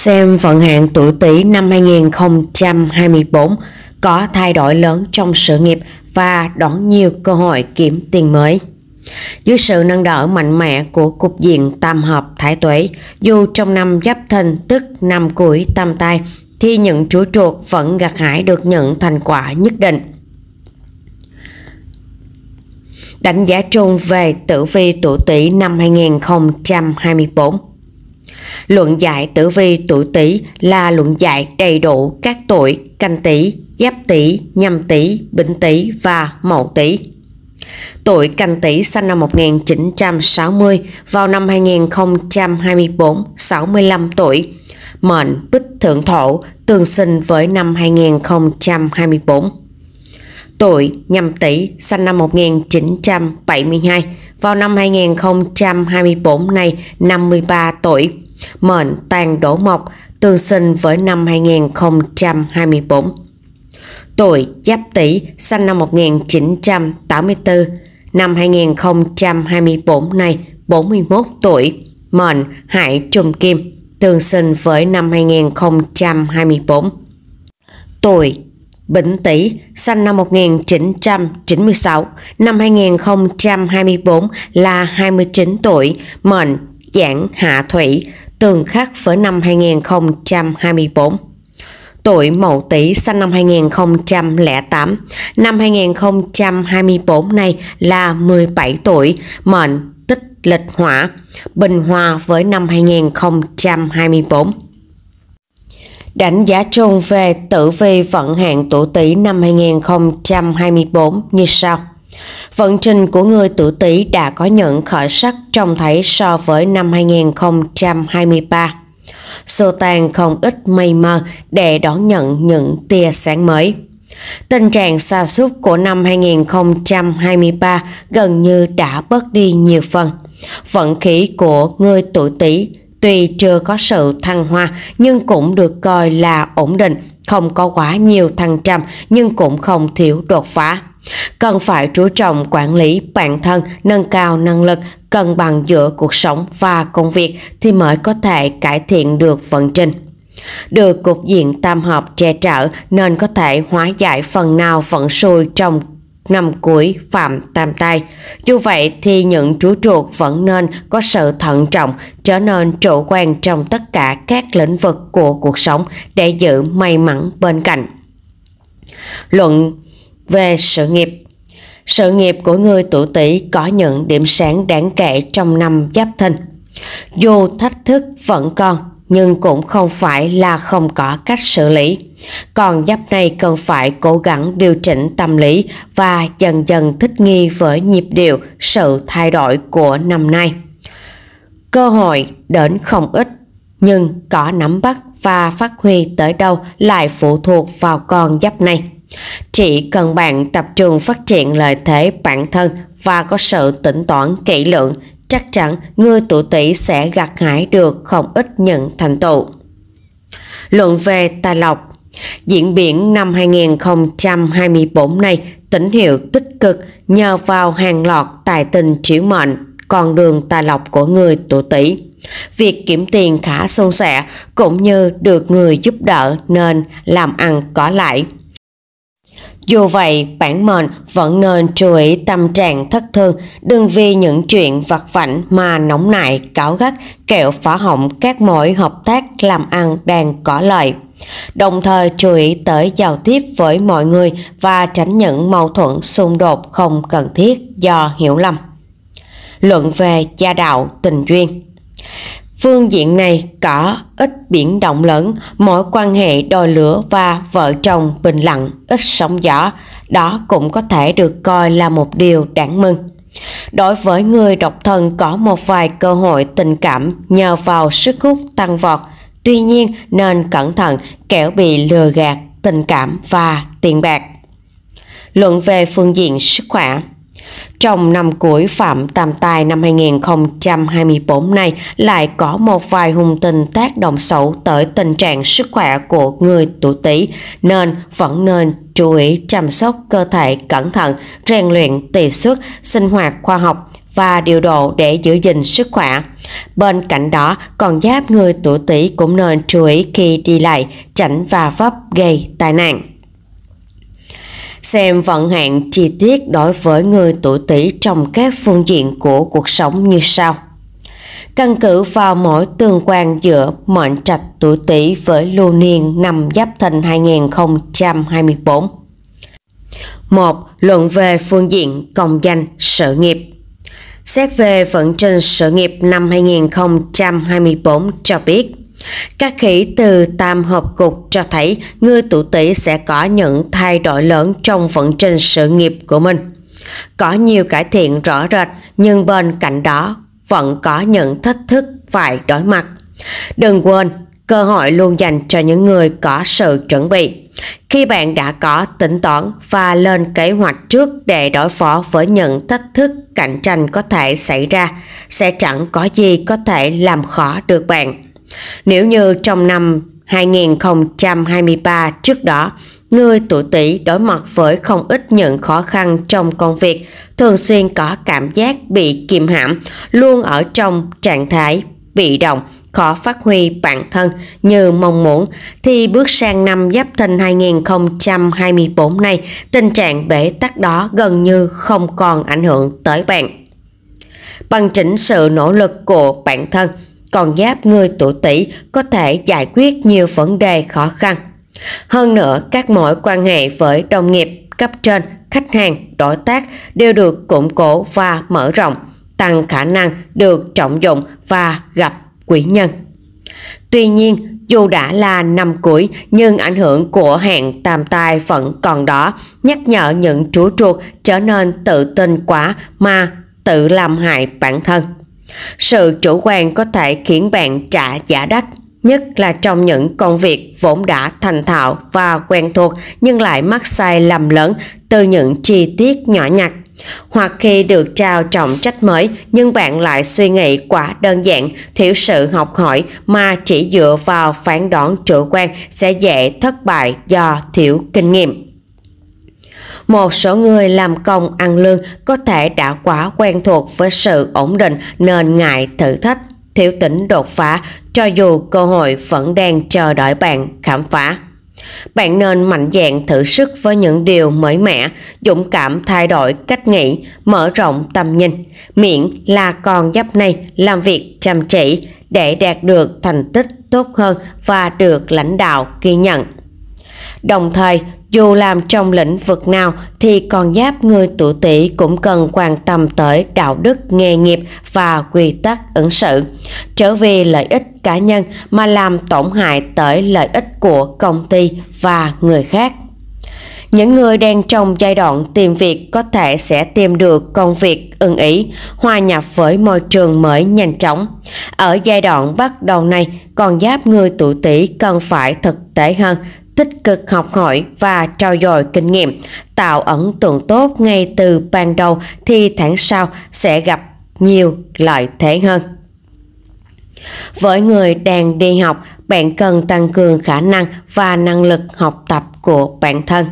xem vận hạn tuổi Tý năm 2024 có thay đổi lớn trong sự nghiệp và đón nhiều cơ hội kiếm tiền mới. Dưới sự nâng đỡ mạnh mẽ của cục diện tam hợp thái tuế, dù trong năm giáp thìn tức năm cuối tam tai thì những chú chuột vẫn gặt hái được những thành quả nhất định. Đánh giá chung về tử vi tuổi Tý năm 2024 Luận giải tử vi tuổi Tý là luận giải đầy đủ các tuổi canh Tý, Giáp Tý, Nhâm Tý, bình Tý và Mậu Tý. Tuổi Canh Tý sinh năm 1960, vào năm 2024 65 tuổi. Mệnh Bích Thượng Thổ, tương sinh với năm 2024. Tuổi Nhâm Tý sinh năm 1972, vào năm 2024 này 53 tuổi, mệnh tàn đổ mộc, tương sinh với năm 2024. Tuổi Giáp Tỵ, sinh năm 1984, năm 2024 này 41 tuổi, mệnh Hải Trùng Kim, tương sinh với năm 2024. Tuổi Bỉnh Tỷ, sinh năm 1996, năm 2024 là 29 tuổi, mệnh Giảng Hạ Thủy, tương khắc với năm 2024. Tuổi Mậu Tý sinh năm 2008, năm 2024 này là 17 tuổi, mệnh Tích Lịch Hỏa, bình hòa với năm 2024. Đánh giá chung về tử vi vận hạn tuổi Tý năm 2024 như sau. Vận trình của người tuổi Tý đã có những khởi sắc trông thấy so với năm 2023. Xô tan không ít mây mờ để đón nhận những tia sáng mới. Tình trạng xa sút của năm 2023 gần như đã bớt đi nhiều phần. Vận khí của người tuổi Tý Tuy chưa có sự thăng hoa nhưng cũng được coi là ổn định, không có quá nhiều thăng trầm nhưng cũng không thiếu đột phá. Cần phải chú trọng quản lý bản thân, nâng cao năng lực, cân bằng giữa cuộc sống và công việc thì mới có thể cải thiện được vận trình. Được cục diện tam hợp che chở nên có thể hóa giải phần nào vận xui trong năm cuối phạm tam tai. Dù vậy thì những chú chuột vẫn nên có sự thận trọng, trở nên chủ quan trong tất cả các lĩnh vực của cuộc sống để giữ may mắn bên cạnh. Luận về sự nghiệp Sự nghiệp của người tuổi tỵ có những điểm sáng đáng kể trong năm giáp thìn. Dù thách thức vẫn còn, nhưng cũng không phải là không có cách xử lý. Còn giáp này cần phải cố gắng điều chỉnh tâm lý và dần dần thích nghi với nhịp điệu sự thay đổi của năm nay. Cơ hội đến không ít, nhưng có nắm bắt và phát huy tới đâu lại phụ thuộc vào con giáp này. Chỉ cần bạn tập trung phát triển lợi thế bản thân và có sự tính toán kỹ lưỡng chắc chắn người tuổi tỷ sẽ gặt hái được không ít những thành tựu. Luận về tài lộc Diễn biến năm 2024 này tín hiệu tích cực nhờ vào hàng loạt tài tình chuyển mệnh, con đường tài lộc của người tuổi tỷ. Việc kiếm tiền khá suôn sẻ cũng như được người giúp đỡ nên làm ăn có lãi. Dù vậy, bản mệnh vẫn nên chú ý tâm trạng thất thương, đừng vì những chuyện vặt vảnh mà nóng nại, cáo gắt, kẹo phá hỏng các mối hợp tác làm ăn đang có lợi. Đồng thời chú ý tới giao tiếp với mọi người và tránh những mâu thuẫn xung đột không cần thiết do hiểu lầm. Luận về gia đạo tình duyên Phương diện này có ít biển động lớn, mọi quan hệ đôi lửa và vợ chồng bình lặng, ít sóng gió, đó cũng có thể được coi là một điều đáng mừng. Đối với người độc thân có một vài cơ hội tình cảm nhờ vào sức hút tăng vọt, tuy nhiên nên cẩn thận kẻo bị lừa gạt tình cảm và tiền bạc. Luận về phương diện sức khỏe trong năm cuối Phạm Tam Tài năm 2024 này lại có một vài hung tin tác động xấu tới tình trạng sức khỏe của người tuổi Tý, nên vẫn nên chú ý chăm sóc cơ thể cẩn thận, rèn luyện tỷ suất, sinh hoạt khoa học và điều độ để giữ gìn sức khỏe. Bên cạnh đó, còn giáp người tuổi Tý cũng nên chú ý khi đi lại, chảnh và vấp gây tai nạn xem vận hạn chi tiết đối với người tuổi Tý trong các phương diện của cuộc sống như sau. Căn cứ vào mỗi tương quan giữa mệnh trạch tuổi Tý với lưu niên năm Giáp Thìn 2024. một Luận về phương diện công danh sự nghiệp Xét về vận trình sự nghiệp năm 2024 cho biết, các khí từ tam hợp cục cho thấy người tuổi tỷ sẽ có những thay đổi lớn trong vận trình sự nghiệp của mình. Có nhiều cải thiện rõ rệt nhưng bên cạnh đó vẫn có những thách thức phải đối mặt. Đừng quên, cơ hội luôn dành cho những người có sự chuẩn bị. Khi bạn đã có tính toán và lên kế hoạch trước để đối phó với những thách thức cạnh tranh có thể xảy ra, sẽ chẳng có gì có thể làm khó được bạn. Nếu như trong năm 2023 trước đó, người tuổi Tỵ đối mặt với không ít những khó khăn trong công việc, thường xuyên có cảm giác bị kìm hãm, luôn ở trong trạng thái bị động, khó phát huy bản thân như mong muốn thì bước sang năm Giáp Thìn 2024 này, tình trạng bể tắc đó gần như không còn ảnh hưởng tới bạn. Bằng chỉnh sự nỗ lực của bản thân, còn giáp người tuổi tỵ có thể giải quyết nhiều vấn đề khó khăn. Hơn nữa, các mối quan hệ với đồng nghiệp, cấp trên, khách hàng, đối tác đều được củng cố và mở rộng, tăng khả năng được trọng dụng và gặp quý nhân. Tuy nhiên, dù đã là năm cuối nhưng ảnh hưởng của hạn tam tai vẫn còn đó, nhắc nhở những chú chuột trở nên tự tin quá mà tự làm hại bản thân. Sự chủ quan có thể khiến bạn trả giá đắt, nhất là trong những công việc vốn đã thành thạo và quen thuộc nhưng lại mắc sai lầm lớn từ những chi tiết nhỏ nhặt. Hoặc khi được trao trọng trách mới nhưng bạn lại suy nghĩ quá đơn giản, thiếu sự học hỏi mà chỉ dựa vào phán đoán chủ quan sẽ dễ thất bại do thiếu kinh nghiệm. Một số người làm công ăn lương có thể đã quá quen thuộc với sự ổn định nên ngại thử thách, thiếu tính đột phá cho dù cơ hội vẫn đang chờ đợi bạn khám phá. Bạn nên mạnh dạn thử sức với những điều mới mẻ, dũng cảm thay đổi cách nghĩ, mở rộng tầm nhìn, miễn là còn giáp nay làm việc chăm chỉ để đạt được thành tích tốt hơn và được lãnh đạo ghi nhận. Đồng thời, dù làm trong lĩnh vực nào thì con giáp người tuổi tỵ cũng cần quan tâm tới đạo đức nghề nghiệp và quy tắc ứng xử, trở về lợi ích cá nhân mà làm tổn hại tới lợi ích của công ty và người khác. Những người đang trong giai đoạn tìm việc có thể sẽ tìm được công việc ưng ý, hòa nhập với môi trường mới nhanh chóng. Ở giai đoạn bắt đầu này, con giáp người tuổi tỷ cần phải thực tế hơn, tích cực học hỏi và trao dồi kinh nghiệm, tạo ấn tượng tốt ngay từ ban đầu thì tháng sau sẽ gặp nhiều lợi thế hơn. Với người đang đi học, bạn cần tăng cường khả năng và năng lực học tập của bản thân.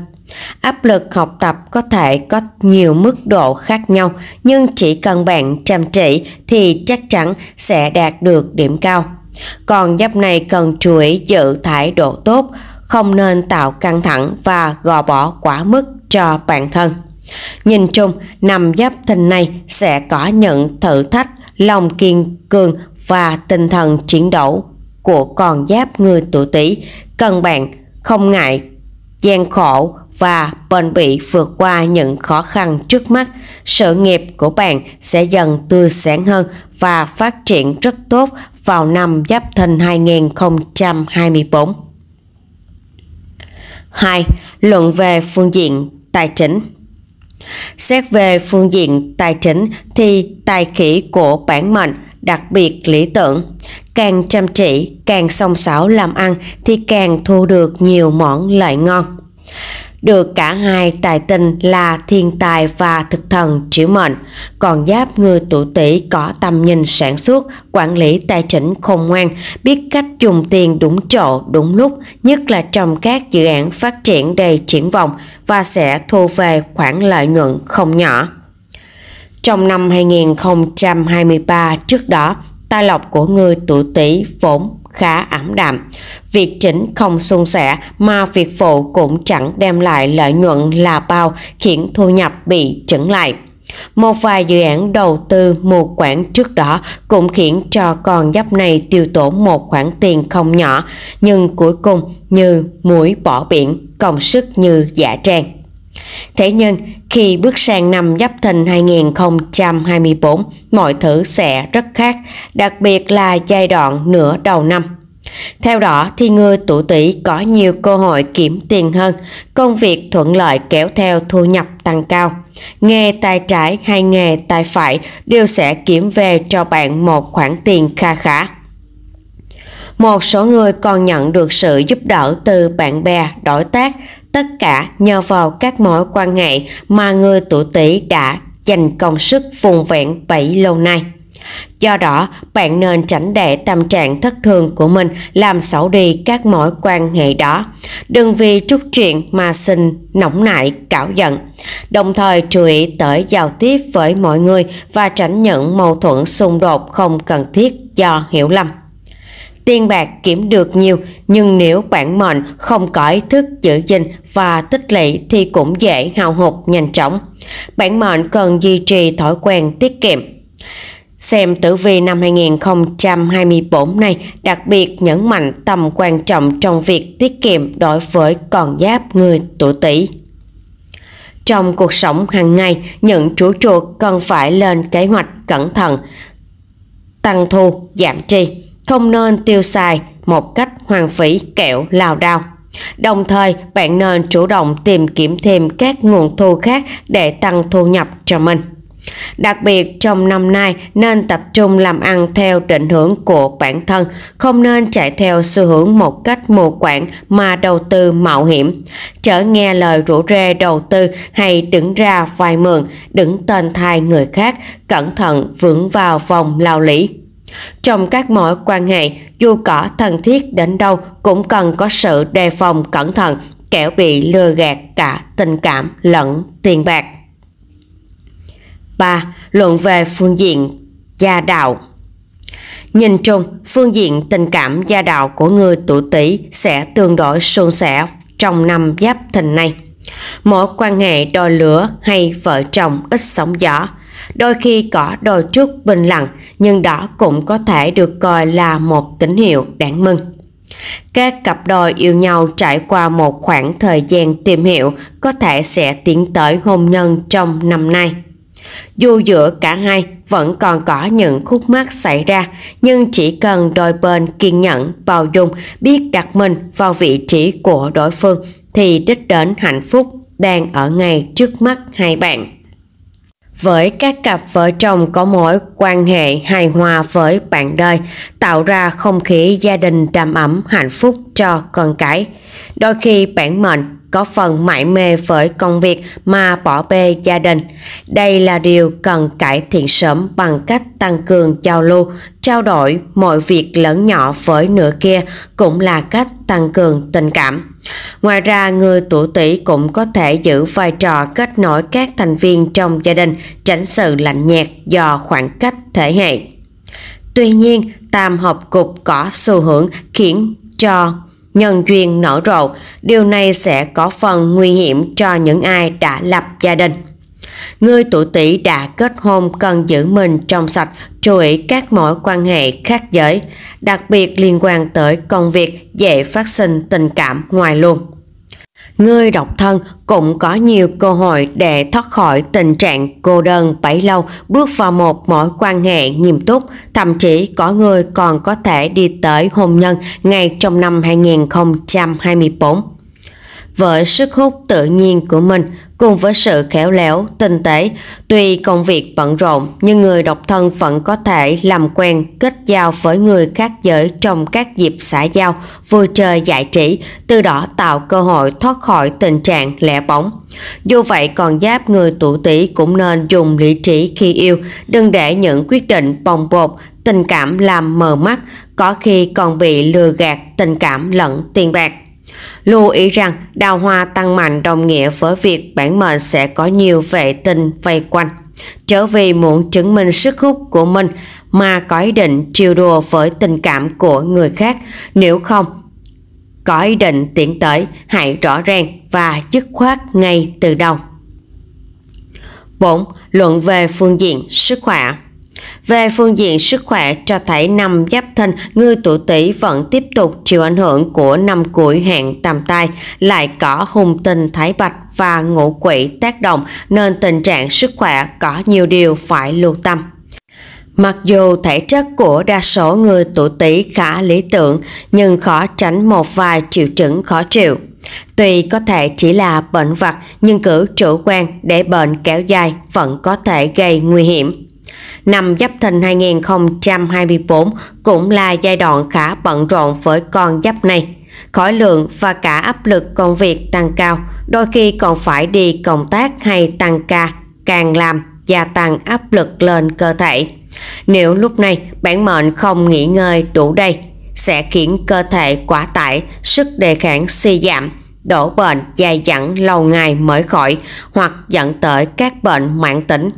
Áp lực học tập có thể có nhiều mức độ khác nhau, nhưng chỉ cần bạn chăm chỉ thì chắc chắn sẽ đạt được điểm cao. Còn giáp này cần chú ý giữ thái độ tốt, không nên tạo căng thẳng và gò bỏ quá mức cho bản thân. Nhìn chung, năm giáp thìn này sẽ có những thử thách, lòng kiên cường và tinh thần chiến đấu của con giáp người tuổi Tý, cần bạn không ngại gian khổ và bền bỉ vượt qua những khó khăn trước mắt, sự nghiệp của bạn sẽ dần tươi sáng hơn và phát triển rất tốt vào năm Giáp Thìn 2024. 2. Luận về phương diện tài chính Xét về phương diện tài chính thì tài khí của bản mệnh đặc biệt lý tưởng. Càng chăm chỉ, càng song sáo làm ăn thì càng thu được nhiều món lợi ngon được cả hai tài tình là thiên tài và thực thần chiếu mệnh, còn giáp người tuổi tỷ có tầm nhìn sản xuất, quản lý tài chính khôn ngoan, biết cách dùng tiền đúng chỗ, đúng lúc, nhất là trong các dự án phát triển đầy triển vọng và sẽ thu về khoản lợi nhuận không nhỏ. Trong năm 2023 trước đó, tài lộc của người tuổi tỷ vốn khá ảm đạm. Việc chỉnh không suôn sẻ mà việc phụ cũng chẳng đem lại lợi nhuận là bao khiến thu nhập bị chững lại. Một vài dự án đầu tư mù quản trước đó cũng khiến cho con giáp này tiêu tốn một khoản tiền không nhỏ, nhưng cuối cùng như muối bỏ biển, công sức như giả trang. Thế nhưng, khi bước sang năm Giáp Thìn 2024, mọi thứ sẽ rất khác, đặc biệt là giai đoạn nửa đầu năm. Theo đó thì người tuổi Tỵ có nhiều cơ hội kiếm tiền hơn, công việc thuận lợi kéo theo thu nhập tăng cao. Nghề tay trái hay nghề tay phải đều sẽ kiếm về cho bạn một khoản tiền kha khá. Một số người còn nhận được sự giúp đỡ từ bạn bè, đối tác, tất cả nhờ vào các mối quan hệ mà người tuổi Tý đã dành công sức vùng vẹn bẫy lâu nay. Do đó, bạn nên tránh để tâm trạng thất thường của mình làm xấu đi các mối quan hệ đó. Đừng vì chút chuyện mà sinh nóng nảy, cảo giận. Đồng thời chú ý tới giao tiếp với mọi người và tránh những mâu thuẫn xung đột không cần thiết do hiểu lầm. Tiền bạc kiếm được nhiều, nhưng nếu bản mệnh không có ý thức giữ gìn và tích lũy thì cũng dễ hao hụt nhanh chóng. Bản mệnh cần duy trì thói quen tiết kiệm. Xem tử vi năm 2024 này đặc biệt nhấn mạnh tầm quan trọng trong việc tiết kiệm đối với con giáp người tuổi tỵ. Trong cuộc sống hàng ngày, những chủ chuột cần phải lên kế hoạch cẩn thận, tăng thu, giảm chi. Không nên tiêu xài một cách hoang phí kẹo lao đao. Đồng thời, bạn nên chủ động tìm kiếm thêm các nguồn thu khác để tăng thu nhập cho mình. Đặc biệt trong năm nay nên tập trung làm ăn theo định hướng của bản thân, không nên chạy theo xu hướng một cách mù quáng mà đầu tư mạo hiểm. chở nghe lời rủ rê đầu tư hay đứng ra vay mượn, đứng tên thay người khác, cẩn thận vững vào vòng lao lý. Trong các mối quan hệ, dù có thân thiết đến đâu cũng cần có sự đề phòng cẩn thận, kẻo bị lừa gạt cả tình cảm lẫn tiền bạc. 3. Luận về phương diện gia đạo Nhìn chung, phương diện tình cảm gia đạo của người tuổi Tý sẽ tương đối suôn sẻ trong năm giáp thìn này. Mỗi quan hệ đôi lửa hay vợ chồng ít sóng gió, Đôi khi cỏ đôi chút bình lặng, nhưng đó cũng có thể được coi là một tín hiệu đáng mừng. Các cặp đôi yêu nhau trải qua một khoảng thời gian tìm hiểu có thể sẽ tiến tới hôn nhân trong năm nay. Dù giữa cả hai vẫn còn có những khúc mắc xảy ra, nhưng chỉ cần đôi bên kiên nhẫn, bao dung, biết đặt mình vào vị trí của đối phương thì đích đến hạnh phúc đang ở ngay trước mắt hai bạn với các cặp vợ chồng có mối quan hệ hài hòa với bạn đời, tạo ra không khí gia đình đầm ấm hạnh phúc cho con cái. Đôi khi bản mệnh có phần mải mê với công việc mà bỏ bê gia đình. Đây là điều cần cải thiện sớm bằng cách tăng cường giao lưu, trao đổi mọi việc lớn nhỏ với nửa kia cũng là cách tăng cường tình cảm. Ngoài ra, người tuổi tỷ cũng có thể giữ vai trò kết nối các thành viên trong gia đình, tránh sự lạnh nhạt do khoảng cách thể hệ. Tuy nhiên, tam hợp cục có xu hướng khiến cho nhân duyên nở rộ, điều này sẽ có phần nguy hiểm cho những ai đã lập gia đình. Người tuổi Tỵ đã kết hôn cần giữ mình trong sạch, chú ý các mối quan hệ khác giới, đặc biệt liên quan tới công việc dễ phát sinh tình cảm ngoài luồng. Người độc thân cũng có nhiều cơ hội để thoát khỏi tình trạng cô đơn bấy lâu, bước vào một mối quan hệ nghiêm túc, thậm chí có người còn có thể đi tới hôn nhân ngay trong năm 2024 với sức hút tự nhiên của mình cùng với sự khéo léo, tinh tế. Tuy công việc bận rộn nhưng người độc thân vẫn có thể làm quen kết giao với người khác giới trong các dịp xã giao, vui chơi giải trí, từ đó tạo cơ hội thoát khỏi tình trạng lẻ bóng. Dù vậy còn giáp người tuổi tỷ cũng nên dùng lý trí khi yêu, đừng để những quyết định bồng bột, tình cảm làm mờ mắt, có khi còn bị lừa gạt tình cảm lẫn tiền bạc. Lưu ý rằng đào hoa tăng mạnh đồng nghĩa với việc bản mệnh sẽ có nhiều vệ tinh vây quanh. Trở vì muốn chứng minh sức hút của mình mà có ý định chiều đùa với tình cảm của người khác, nếu không có ý định tiện tới, hãy rõ ràng và dứt khoát ngay từ đầu. 4. Luận về phương diện sức khỏe về phương diện sức khỏe cho thấy năm giáp thìn, người tuổi Tý vẫn tiếp tục chịu ảnh hưởng của năm cuối hạn tam tai, lại có hung tinh thái bạch và ngũ quỷ tác động nên tình trạng sức khỏe có nhiều điều phải lưu tâm. Mặc dù thể chất của đa số người tuổi Tý khá lý tưởng nhưng khó tránh một vài triệu chứng khó chịu. Tuy có thể chỉ là bệnh vặt nhưng cứ chủ quan để bệnh kéo dài vẫn có thể gây nguy hiểm. Năm Giáp Thìn 2024 cũng là giai đoạn khá bận rộn với con giáp này. Khói lượng và cả áp lực công việc tăng cao, đôi khi còn phải đi công tác hay tăng ca, càng làm gia tăng áp lực lên cơ thể. Nếu lúc này bản mệnh không nghỉ ngơi đủ đầy, sẽ khiến cơ thể quá tải, sức đề kháng suy giảm, đổ bệnh dài dẳng lâu ngày mới khỏi hoặc dẫn tới các bệnh mãn tính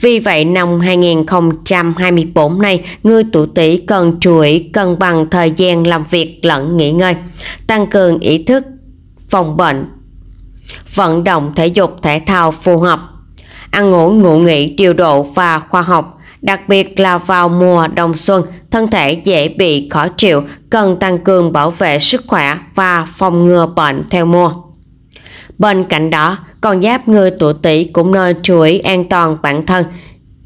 vì vậy năm 2024 này, người tuổi Tý cần chú ý cân bằng thời gian làm việc lẫn nghỉ ngơi, tăng cường ý thức phòng bệnh, vận động thể dục thể thao phù hợp, ăn ngủ ngủ nghỉ điều độ và khoa học, đặc biệt là vào mùa đông xuân, thân thể dễ bị khó chịu, cần tăng cường bảo vệ sức khỏe và phòng ngừa bệnh theo mùa. Bên cạnh đó, con giáp người tuổi tỵ cũng nên chú ý an toàn bản thân,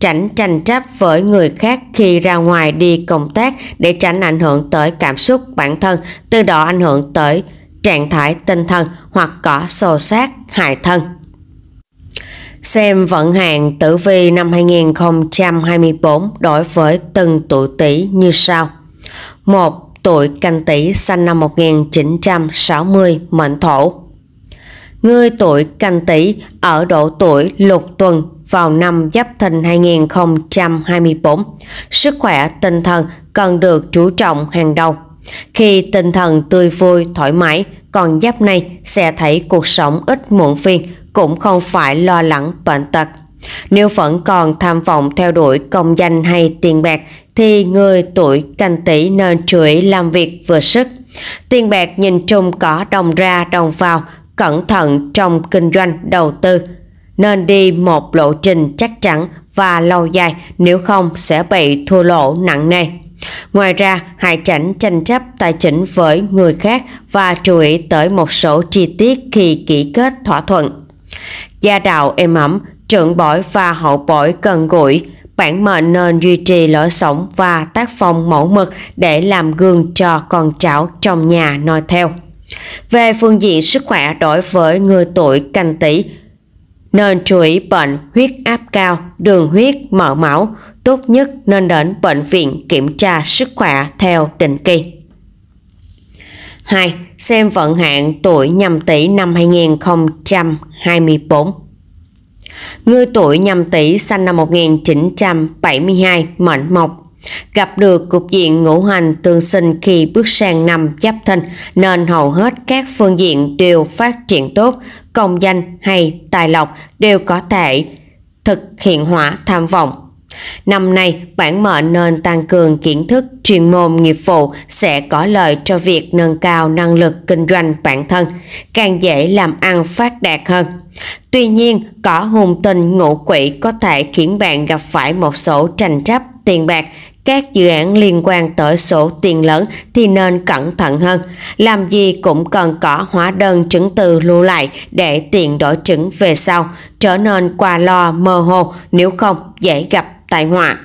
tránh tranh chấp với người khác khi ra ngoài đi công tác để tránh ảnh hưởng tới cảm xúc bản thân, từ đó ảnh hưởng tới trạng thái tinh thần hoặc có xô sát hại thân. Xem vận hạn tử vi năm 2024 đối với từng tuổi tỷ như sau. 1. Tuổi canh tỷ sinh năm 1960 mệnh thổ người tuổi canh tỵ ở độ tuổi lục tuần vào năm Giáp Thìn 2024. Sức khỏe tinh thần cần được chú trọng hàng đầu. Khi tinh thần tươi vui, thoải mái, còn giáp này sẽ thấy cuộc sống ít muộn phiền, cũng không phải lo lắng bệnh tật. Nếu vẫn còn tham vọng theo đuổi công danh hay tiền bạc thì người tuổi canh tỵ nên chú ý làm việc vừa sức. Tiền bạc nhìn chung có đồng ra đồng vào cẩn thận trong kinh doanh đầu tư nên đi một lộ trình chắc chắn và lâu dài nếu không sẽ bị thua lỗ nặng nề. Ngoài ra, hãy tránh tranh chấp tài chính với người khác và chú ý tới một số chi tiết khi ký kết thỏa thuận. Gia đạo êm ấm, trưởng bối và hậu bối cần gũi, bản mệnh nên duy trì lối sống và tác phong mẫu mực để làm gương cho con cháu trong nhà noi theo. Về phương diện sức khỏe đối với người tuổi canh tý nên chú ý bệnh huyết áp cao, đường huyết, mỡ máu, tốt nhất nên đến bệnh viện kiểm tra sức khỏe theo định kỳ. 2. Xem vận hạn tuổi nhâm tý năm 2024. Người tuổi nhâm tý sinh năm 1972, mệnh mộc, Gặp được cục diện ngũ hành tương sinh khi bước sang năm giáp thân nên hầu hết các phương diện đều phát triển tốt, công danh hay tài lộc đều có thể thực hiện hỏa tham vọng. Năm nay, bản mệnh nên tăng cường kiến thức, chuyên môn nghiệp vụ sẽ có lợi cho việc nâng cao năng lực kinh doanh bản thân, càng dễ làm ăn phát đạt hơn. Tuy nhiên, có hùng tình ngũ quỷ có thể khiến bạn gặp phải một số tranh chấp tiền bạc các dự án liên quan tới sổ tiền lớn thì nên cẩn thận hơn. Làm gì cũng cần có hóa đơn chứng từ lưu lại để tiện đổi chứng về sau, trở nên qua lo mơ hồ nếu không dễ gặp tai họa.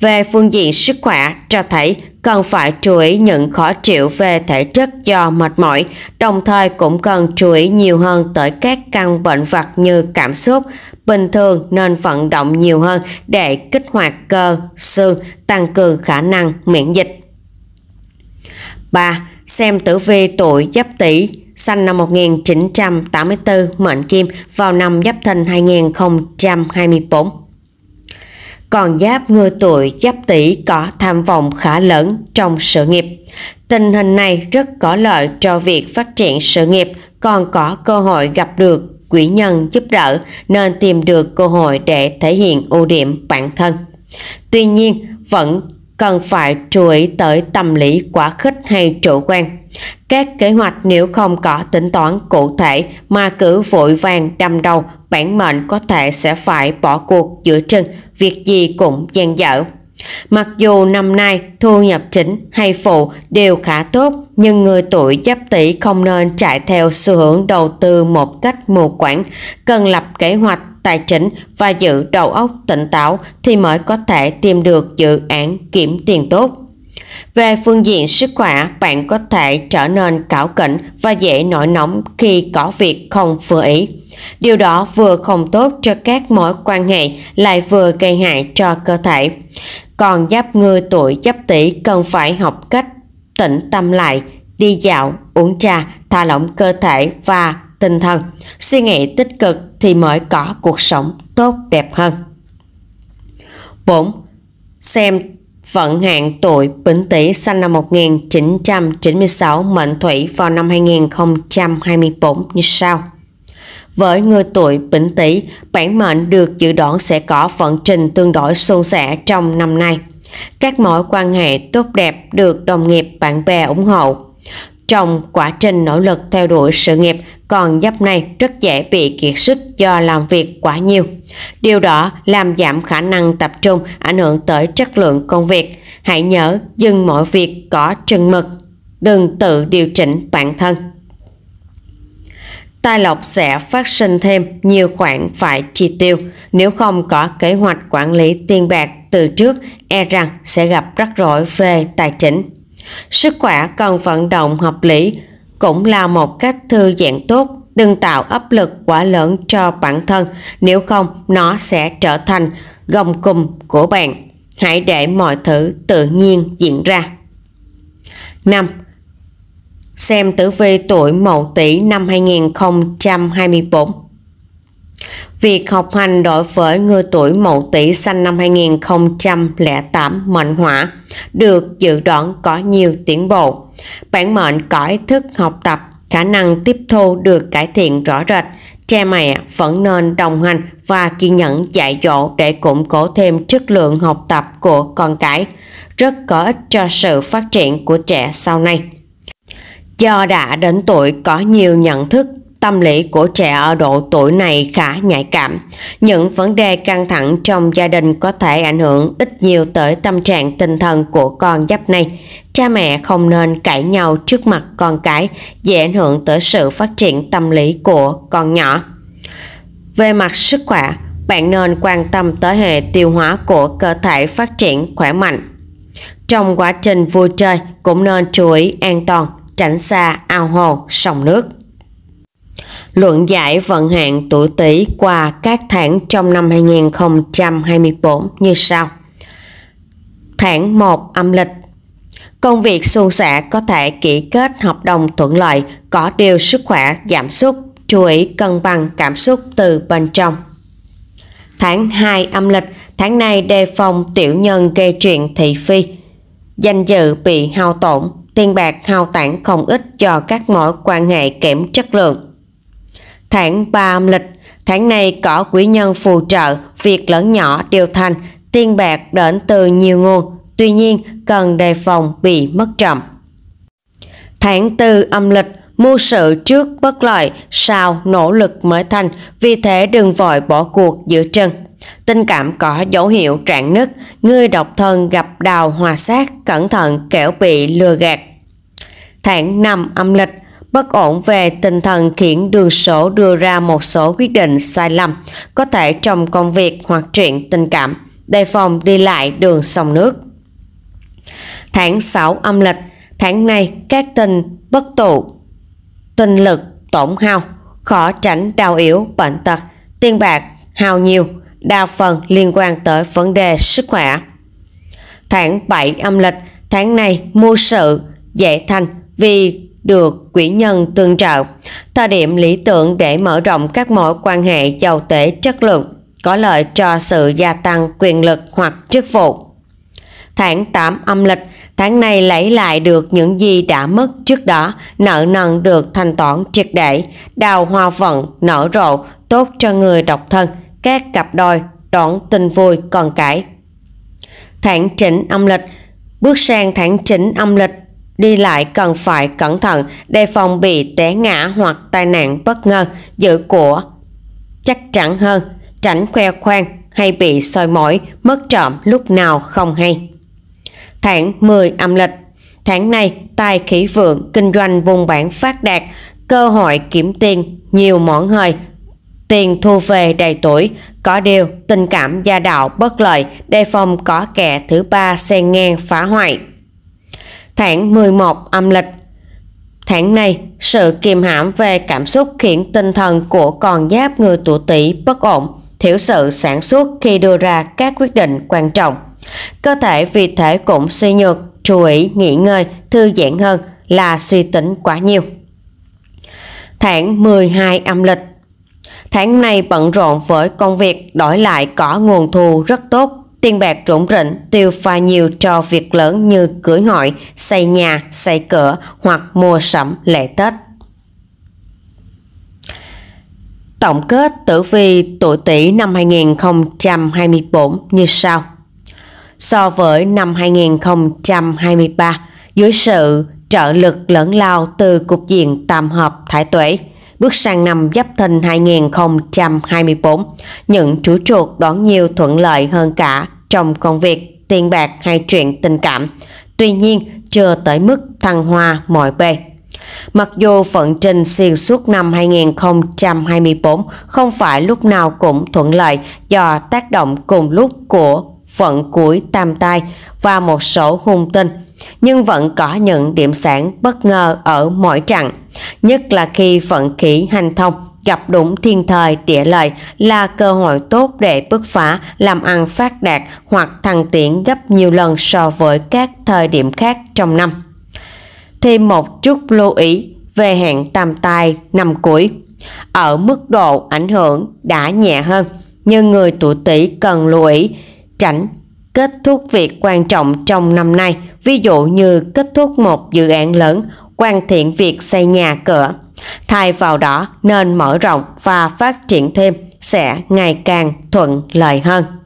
Về phương diện sức khỏe cho thấy cần phải chú ý những khó chịu về thể chất do mệt mỏi, đồng thời cũng cần chú ý nhiều hơn tới các căn bệnh vật như cảm xúc. Bình thường nên vận động nhiều hơn để kích hoạt cơ, xương, tăng cường khả năng miễn dịch. 3. Xem tử vi tuổi giáp tỵ sinh năm 1984 mệnh kim vào năm giáp thìn 2024 còn giáp ngư tuổi giáp tỷ có tham vọng khá lớn trong sự nghiệp. Tình hình này rất có lợi cho việc phát triển sự nghiệp, còn có cơ hội gặp được quỹ nhân giúp đỡ nên tìm được cơ hội để thể hiện ưu điểm bản thân. Tuy nhiên, vẫn cần phải chú ý tới tâm lý quá khích hay chủ quan. Các kế hoạch nếu không có tính toán cụ thể mà cứ vội vàng đâm đầu, bản mệnh có thể sẽ phải bỏ cuộc giữa chừng việc gì cũng dang dở. Mặc dù năm nay thu nhập chính hay phụ đều khá tốt, nhưng người tuổi giáp tỷ không nên chạy theo xu hướng đầu tư một cách mù quáng, cần lập kế hoạch tài chính và giữ đầu óc tỉnh táo thì mới có thể tìm được dự án kiếm tiền tốt. Về phương diện sức khỏe, bạn có thể trở nên cảo kỉnh và dễ nổi nóng khi có việc không vừa ý. Điều đó vừa không tốt cho các mối quan hệ lại vừa gây hại cho cơ thể. Còn giáp ngư tuổi giáp tỷ cần phải học cách tĩnh tâm lại, đi dạo, uống trà, thả lỏng cơ thể và tinh thần. Suy nghĩ tích cực thì mới có cuộc sống tốt đẹp hơn. 4. Xem vận hạn tuổi Bính Tý sinh năm 1996 mệnh thủy vào năm 2024 như sau. Với người tuổi Bính Tý, bản mệnh được dự đoán sẽ có vận trình tương đối suôn sẻ trong năm nay. Các mối quan hệ tốt đẹp được đồng nghiệp bạn bè ủng hộ, trong quá trình nỗ lực theo đuổi sự nghiệp, còn giáp này rất dễ bị kiệt sức do làm việc quá nhiều. Điều đó làm giảm khả năng tập trung, ảnh hưởng tới chất lượng công việc. Hãy nhớ dừng mọi việc có chừng mực, đừng tự điều chỉnh bản thân. Tài lộc sẽ phát sinh thêm nhiều khoản phải chi tiêu. Nếu không có kế hoạch quản lý tiền bạc từ trước, e rằng sẽ gặp rắc rối về tài chính. Sức khỏe cần vận động hợp lý cũng là một cách thư giãn tốt. Đừng tạo áp lực quá lớn cho bản thân, nếu không nó sẽ trở thành gồng cùm của bạn. Hãy để mọi thứ tự nhiên diễn ra. 5. Xem tử vi tuổi Mậu tỵ năm 2024 Việc học hành đối với người tuổi Mậu tỵ sinh năm 2008 mệnh hỏa được dự đoán có nhiều tiến bộ. Bản mệnh có ý thức học tập, khả năng tiếp thu được cải thiện rõ rệt. Cha mẹ vẫn nên đồng hành và kiên nhẫn dạy dỗ để củng cố thêm chất lượng học tập của con cái, rất có ích cho sự phát triển của trẻ sau này. Do đã đến tuổi có nhiều nhận thức Tâm lý của trẻ ở độ tuổi này khá nhạy cảm. Những vấn đề căng thẳng trong gia đình có thể ảnh hưởng ít nhiều tới tâm trạng tinh thần của con giáp này. Cha mẹ không nên cãi nhau trước mặt con cái, dễ ảnh hưởng tới sự phát triển tâm lý của con nhỏ. Về mặt sức khỏe, bạn nên quan tâm tới hệ tiêu hóa của cơ thể phát triển khỏe mạnh. Trong quá trình vui chơi cũng nên chú ý an toàn, tránh xa ao hồ, sông nước luận giải vận hạn tuổi Tý qua các tháng trong năm 2024 như sau. Tháng 1 âm lịch Công việc suôn sẻ có thể ký kết hợp đồng thuận lợi, có điều sức khỏe giảm sút, chú ý cân bằng cảm xúc từ bên trong. Tháng 2 âm lịch, tháng này đề phòng tiểu nhân gây chuyện thị phi. Danh dự bị hao tổn, tiền bạc hao tản không ít cho các mối quan hệ kém chất lượng. Tháng 3 âm lịch, tháng này có quý nhân phù trợ, việc lớn nhỏ đều thành, tiền bạc đến từ nhiều nguồn, tuy nhiên cần đề phòng bị mất trộm. Tháng 4 âm lịch, mua sự trước bất lợi, sau nỗ lực mới thành, vì thế đừng vội bỏ cuộc giữa chân Tình cảm có dấu hiệu trạng nứt, người độc thân gặp đào hòa sát, cẩn thận kẻo bị lừa gạt. Tháng 5 âm lịch, Bất ổn về tinh thần khiến đường sổ đưa ra một số quyết định sai lầm, có thể trong công việc hoặc chuyện tình cảm, đề phòng đi lại đường sông nước. Tháng 6 âm lịch, tháng này các tình bất tụ, tinh lực tổn hao, khó tránh đau yếu, bệnh tật, tiền bạc, hao nhiều, đa phần liên quan tới vấn đề sức khỏe. Tháng 7 âm lịch, tháng này mưu sự, dễ thành vì được quỷ nhân tương trợ, thời điểm lý tưởng để mở rộng các mối quan hệ giàu tế chất lượng, có lợi cho sự gia tăng quyền lực hoặc chức vụ. Tháng 8 âm lịch, tháng này lấy lại được những gì đã mất trước đó, nợ nần được thanh toán triệt để, đào hoa vận, nở rộ, tốt cho người độc thân, các cặp đôi, đón tin vui còn cái. Tháng 9 âm lịch Bước sang tháng 9 âm lịch Đi lại cần phải cẩn thận, đề phòng bị té ngã hoặc tai nạn bất ngờ, giữ của chắc chắn hơn, tránh khoe khoang hay bị soi mỏi, mất trộm lúc nào không hay. Tháng 10 âm lịch Tháng này, tài khí vượng, kinh doanh vùng bản phát đạt, cơ hội kiếm tiền, nhiều món hời, tiền thu về đầy tuổi, có điều tình cảm gia đạo bất lợi, đề phòng có kẻ thứ ba xen ngang phá hoại tháng 11 âm lịch. Tháng này, sự kiềm hãm về cảm xúc khiến tinh thần của con giáp người tuổi Tỵ bất ổn, thiếu sự sản xuất khi đưa ra các quyết định quan trọng. Cơ thể vì thể cũng suy nhược, chú ý nghỉ ngơi, thư giãn hơn là suy tính quá nhiều. Tháng 12 âm lịch Tháng này bận rộn với công việc đổi lại có nguồn thu rất tốt Tiền bạc rủng rỉnh tiêu pha nhiều cho việc lớn như cưới hỏi, xây nhà, xây cửa hoặc mua sắm lễ Tết. Tổng kết tử vi tuổi Tỵ năm 2024 như sau. So với năm 2023, dưới sự trợ lực lớn lao từ cục diện tam hợp thái tuế, bước sang năm Giáp Thìn 2024, những chú chuột đón nhiều thuận lợi hơn cả trong công việc, tiền bạc hay chuyện tình cảm. Tuy nhiên, chưa tới mức thăng hoa mọi bề. Mặc dù vận trình xuyên suốt năm 2024 không phải lúc nào cũng thuận lợi do tác động cùng lúc của vận cuối tam tai và một số hung tinh, nhưng vẫn có những điểm sáng bất ngờ ở mỗi trận, nhất là khi vận khí hành thông gặp đúng thiên thời địa lợi là cơ hội tốt để bứt phá, làm ăn phát đạt hoặc thăng tiến gấp nhiều lần so với các thời điểm khác trong năm. Thêm một chút lưu ý về hạn tam tai năm cuối. Ở mức độ ảnh hưởng đã nhẹ hơn, nhưng người tuổi Tý cần lưu ý tránh kết thúc việc quan trọng trong năm nay ví dụ như kết thúc một dự án lớn, hoàn thiện việc xây nhà cửa. Thay vào đó nên mở rộng và phát triển thêm sẽ ngày càng thuận lợi hơn.